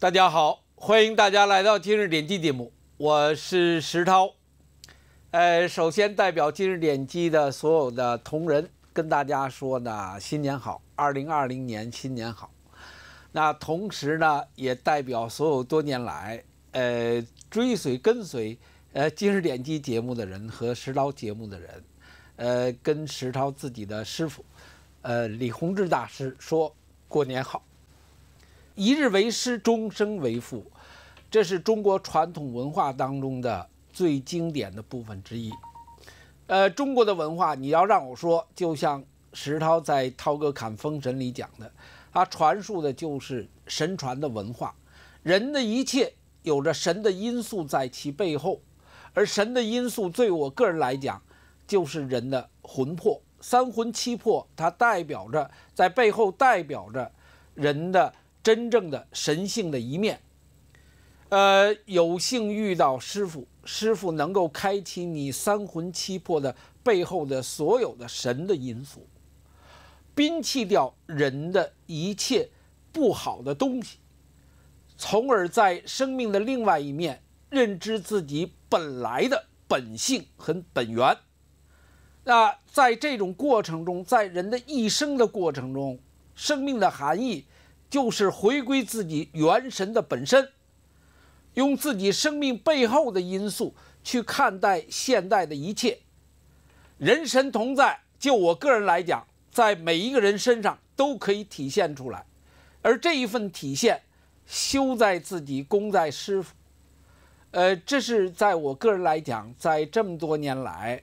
大家好，欢迎大家来到今日点击节目，我是石涛。呃，首先代表今日点击的所有的同仁跟大家说呢，新年好，二零二零年新年好。那同时呢，也代表所有多年来呃追随跟随呃今日点击节目的人和石涛节目的人，呃，跟石涛自己的师傅，呃，李洪志大师说过年好。一日为师，终生为父，这是中国传统文化当中的最经典的部分之一。呃，中国的文化，你要让我说，就像石涛在《涛哥侃封神》里讲的，他传述的就是神传的文化。人的一切有着神的因素在其背后，而神的因素对我个人来讲，就是人的魂魄，三魂七魄，它代表着在背后代表着人的。真正的神性的一面，呃，有幸遇到师傅，师傅能够开启你三魂七魄的背后的所有的神的因素，摒弃掉人的一切不好的东西，从而在生命的另外一面认知自己本来的本性和本源。那在这种过程中，在人的一生的过程中，生命的含义。就是回归自己元神的本身，用自己生命背后的因素去看待现代的一切，人神同在。就我个人来讲，在每一个人身上都可以体现出来，而这一份体现，修在自己，功在师傅。呃，这是在我个人来讲，在这么多年来，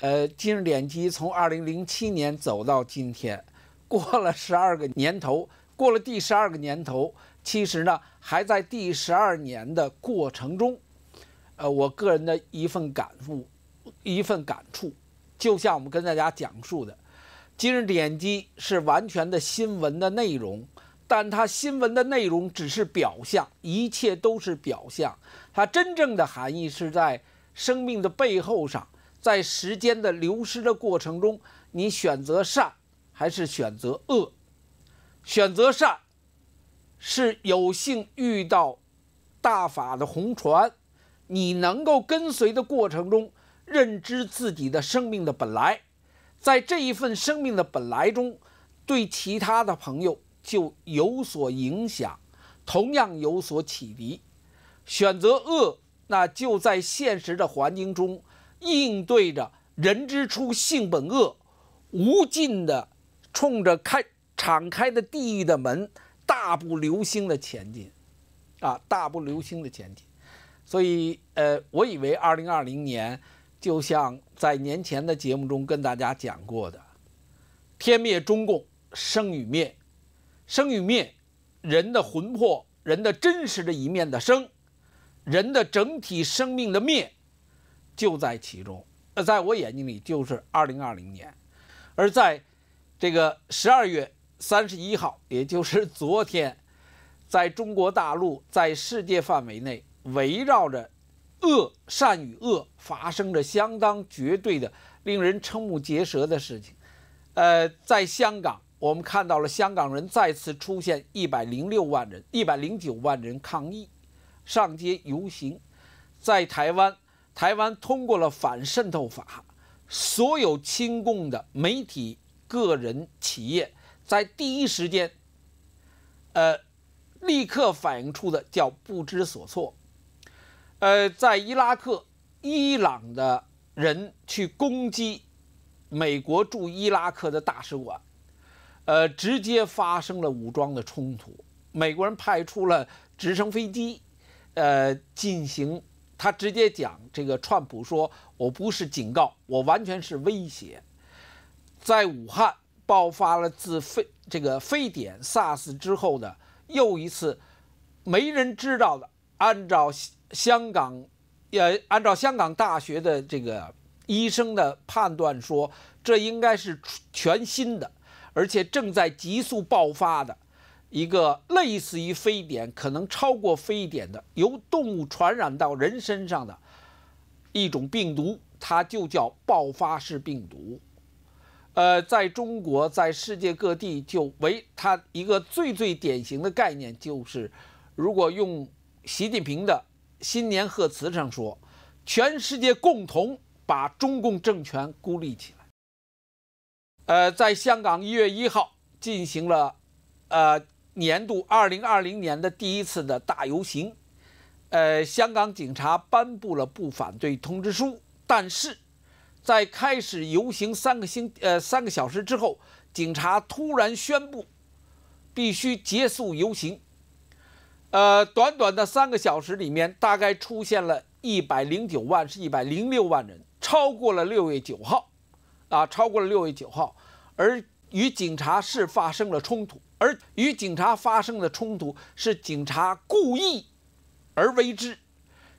呃，今日典籍从二零零七年走到今天，过了十二个年头。过了第十二个年头，其实呢还在第十二年的过程中。呃，我个人的一份感悟，一份感触，就像我们跟大家讲述的，《今日点击》是完全的新闻的内容，但它新闻的内容只是表象，一切都是表象。它真正的含义是在生命的背后上，在时间的流失的过程中，你选择善还是选择恶？选择善，是有幸遇到大法的红船，你能够跟随的过程中，认知自己的生命的本来，在这一份生命的本来中，对其他的朋友就有所影响，同样有所启迪。选择恶，那就在现实的环境中，应对着“人之初，性本恶”，无尽的冲着开。敞开的地狱的门，大步流星的前进，啊，大步流星的前进。所以，呃，我以为2020年，就像在年前的节目中跟大家讲过的，天灭中共，生与灭，生与灭，人的魂魄，人的真实的一面的生，人的整体生命的灭，就在其中。呃，在我眼睛里，就是2020年，而在这个十二月。三十一号，也就是昨天，在中国大陆，在世界范围内，围绕着恶、善与恶，发生着相当绝对的、令人瞠目结舌的事情。呃，在香港，我们看到了香港人再次出现一百零六万人、一百零九万人抗议、上街游行。在台湾，台湾通过了反渗透法，所有亲共的媒体、个人、企业。在第一时间，呃，立刻反映出的叫不知所措。呃，在伊拉克、伊朗的人去攻击美国驻伊拉克的大使馆，呃，直接发生了武装的冲突。美国人派出了直升飞机，呃，进行他直接讲这个，川普说：“我不是警告，我完全是威胁。”在武汉。爆发了自非这个非典 SARS 之后的又一次没人知道的，按照香港，呃，按照香港大学的这个医生的判断说，这应该是全新的，而且正在急速爆发的一个类似于非典，可能超过非典的由动物传染到人身上的，一种病毒，它就叫爆发式病毒。呃，在中国，在世界各地，就为它一个最最典型的概念就是，如果用习近平的新年贺词上说，全世界共同把中共政权孤立起来。呃，在香港一月一号进行了，呃，年度二零二零年的第一次的大游行。呃，香港警察颁布了不反对通知书，但是。在开始游行三个星呃三个小时之后，警察突然宣布必须结束游行。呃，短短的三个小时里面，大概出现了一百零九万是一百零六万人，超过了六月九号，啊，超过了六月九号。而与警察是发生了冲突，而与警察发生的冲突是警察故意而为之，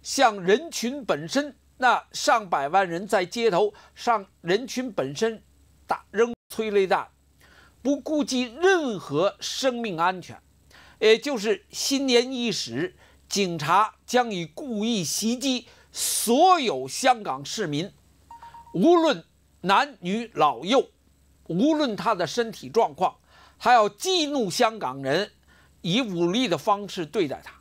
向人群本身。那上百万人在街头上，人群本身打扔催泪弹，不顾及任何生命安全。也就是新年伊始，警察将以故意袭击所有香港市民，无论男女老幼，无论他的身体状况，他要激怒香港人，以武力的方式对待他。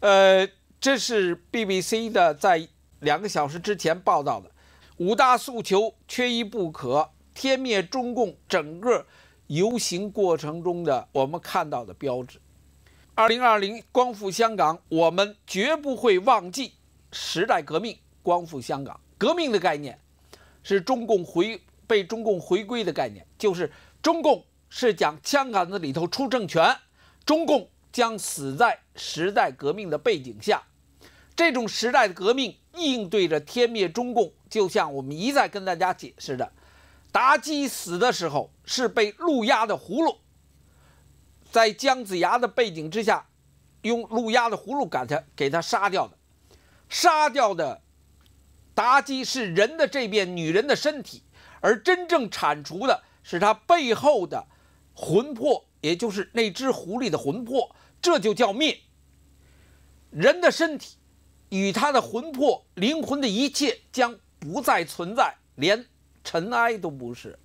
呃，这是 BBC 的在。两个小时之前报道的五大诉求缺一不可，天灭中共。整个游行过程中的我们看到的标志：二零二零光复香港，我们绝不会忘记时代革命。光复香港革命的概念，是中共回被中共回归的概念，就是中共是讲枪杆子里头出政权，中共将死在时代革命的背景下。这种时代的革命应对着天灭中共，就像我们一再跟大家解释的，妲己死的时候是被陆压的葫芦，在姜子牙的背景之下，用陆压的葫芦赶他给他杀掉的，杀掉的妲己是人的这边女人的身体，而真正铲除的是他背后的魂魄，也就是那只狐狸的魂魄，这就叫灭人的身体。与他的魂魄、灵魂的一切将不再存在，连尘埃都不是。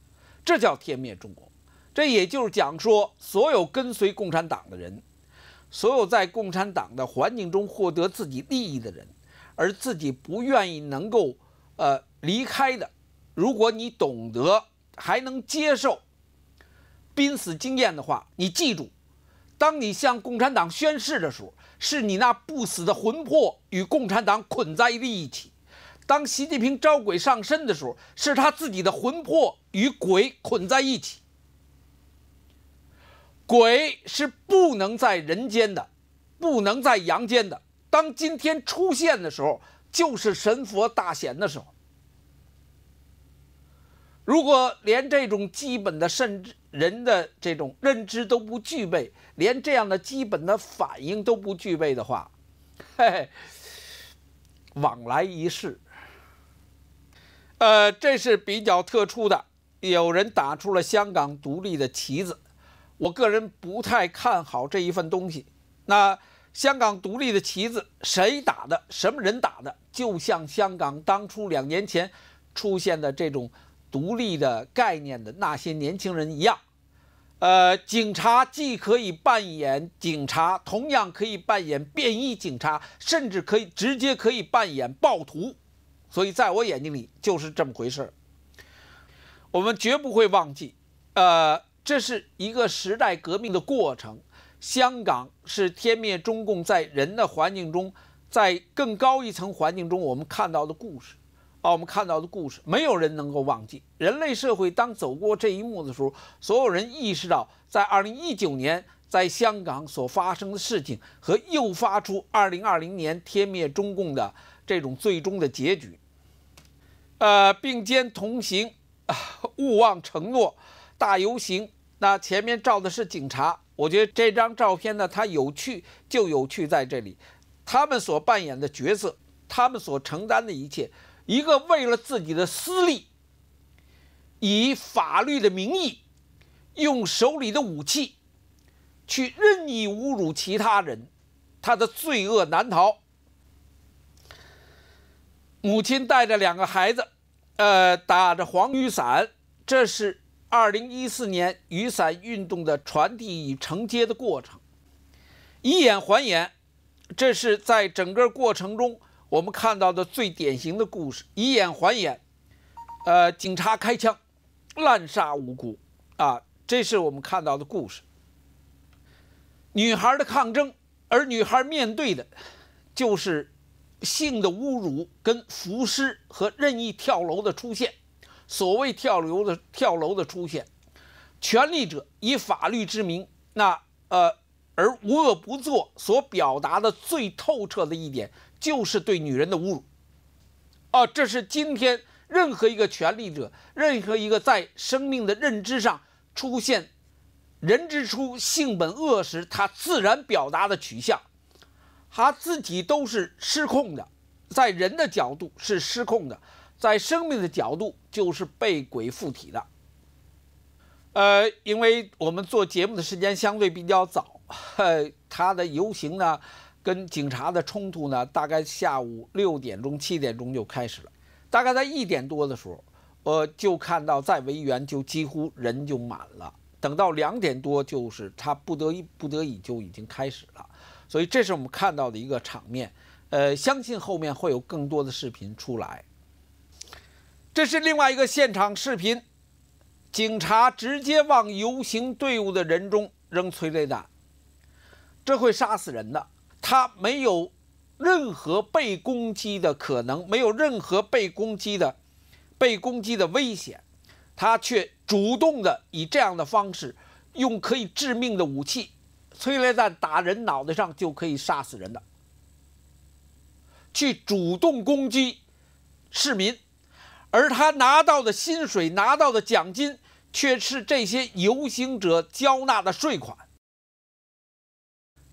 这叫天灭中国。这也就是讲说，所有跟随共产党的人，所有在共产党的环境中获得自己利益的人，而自己不愿意能够呃离开的。如果你懂得还能接受濒死经验的话，你记住，当你向共产党宣誓的时候。是你那不死的魂魄与共产党捆在了一起。当习近平招鬼上身的时候，是他自己的魂魄与鬼捆在一起。鬼是不能在人间的，不能在阳间的。当今天出现的时候，就是神佛大显的时候。如果连这种基本的甚至……人的这种认知都不具备，连这样的基本的反应都不具备的话，嘿嘿，往来一世。呃，这是比较特殊的。有人打出了香港独立的旗子，我个人不太看好这一份东西。那香港独立的旗子谁打的？什么人打的？就像香港当初两年前出现的这种独立的概念的那些年轻人一样。呃，警察既可以扮演警察，同样可以扮演便衣警察，甚至可以直接可以扮演暴徒，所以在我眼睛里就是这么回事我们绝不会忘记，呃，这是一个时代革命的过程。香港是天灭中共在人的环境中，在更高一层环境中我们看到的故事。把我们看到的故事，没有人能够忘记。人类社会当走过这一幕的时候，所有人意识到，在2019年在香港所发生的事情，和诱发出2020年天灭中共的这种最终的结局。呃，并肩同行，勿忘承诺，大游行。那前面照的是警察，我觉得这张照片呢，它有趣就有趣在这里，他们所扮演的角色，他们所承担的一切。一个为了自己的私利，以法律的名义，用手里的武器去任意侮辱其他人，他的罪恶难逃。母亲带着两个孩子，呃，打着黄雨伞，这是二零一四年雨伞运动的传递与承接的过程。以眼还眼，这是在整个过程中。我们看到的最典型的故事，以眼还眼，呃，警察开枪滥杀无辜啊，这是我们看到的故事。女孩的抗争，而女孩面对的，就是性的侮辱、跟服尸和任意跳楼的出现。所谓跳楼的跳楼的出现，权力者以法律之名，那呃，而无恶不作，所表达的最透彻的一点。就是对女人的侮辱，哦，这是今天任何一个权力者，任何一个在生命的认知上出现“人之初，性本恶”时，他自然表达的取向，他自己都是失控的，在人的角度是失控的，在生命的角度就是被鬼附体的。呃，因为我们做节目的时间相对比较早，他的游行呢？跟警察的冲突呢，大概下午六点钟、七点钟就开始了。大概在一点多的时候，呃，就看到在围园就几乎人就满了。等到两点多，就是他不得已不得已就已经开始了。所以这是我们看到的一个场面。呃，相信后面会有更多的视频出来。这是另外一个现场视频，警察直接往游行队伍的人中扔催泪弹，这会杀死人的。他没有任何被攻击的可能，没有任何被攻击的、被攻击的危险，他却主动的以这样的方式，用可以致命的武器——催泪弹打人脑袋上，就可以杀死人的，去主动攻击市民，而他拿到的薪水、拿到的奖金，却是这些游行者交纳的税款。